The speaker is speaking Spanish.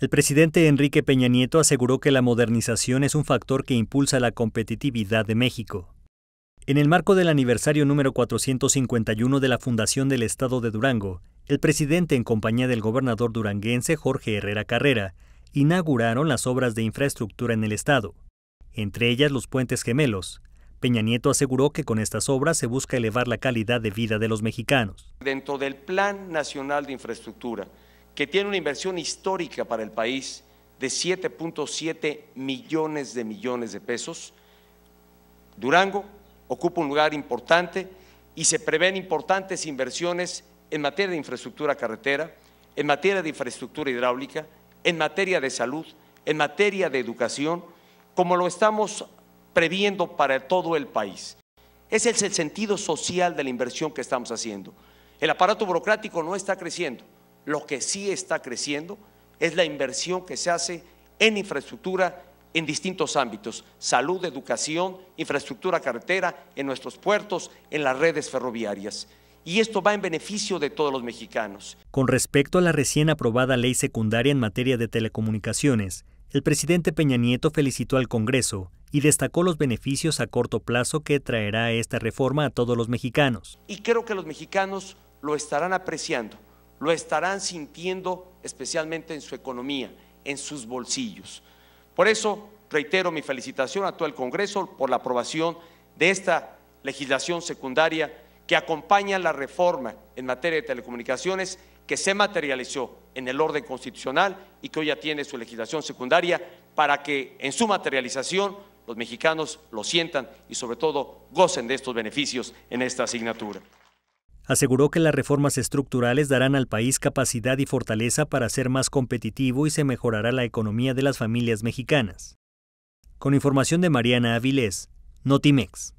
El presidente Enrique Peña Nieto aseguró que la modernización es un factor que impulsa la competitividad de México. En el marco del aniversario número 451 de la Fundación del Estado de Durango, el presidente en compañía del gobernador duranguense Jorge Herrera Carrera inauguraron las obras de infraestructura en el Estado, entre ellas los puentes gemelos, Peña Nieto aseguró que con estas obras se busca elevar la calidad de vida de los mexicanos. Dentro del Plan Nacional de Infraestructura, que tiene una inversión histórica para el país de 7.7 millones de millones de pesos. Durango ocupa un lugar importante y se prevén importantes inversiones en materia de infraestructura carretera, en materia de infraestructura hidráulica, en materia de salud, en materia de educación, como lo estamos previendo para todo el país. Ese es el sentido social de la inversión que estamos haciendo. El aparato burocrático no está creciendo lo que sí está creciendo es la inversión que se hace en infraestructura en distintos ámbitos, salud, educación, infraestructura carretera, en nuestros puertos, en las redes ferroviarias. Y esto va en beneficio de todos los mexicanos. Con respecto a la recién aprobada ley secundaria en materia de telecomunicaciones, el presidente Peña Nieto felicitó al Congreso y destacó los beneficios a corto plazo que traerá esta reforma a todos los mexicanos. Y creo que los mexicanos lo estarán apreciando lo estarán sintiendo especialmente en su economía, en sus bolsillos. Por eso reitero mi felicitación a todo el Congreso por la aprobación de esta legislación secundaria que acompaña la reforma en materia de telecomunicaciones que se materializó en el orden constitucional y que hoy ya tiene su legislación secundaria para que en su materialización los mexicanos lo sientan y sobre todo gocen de estos beneficios en esta asignatura aseguró que las reformas estructurales darán al país capacidad y fortaleza para ser más competitivo y se mejorará la economía de las familias mexicanas. Con información de Mariana Avilés, Notimex.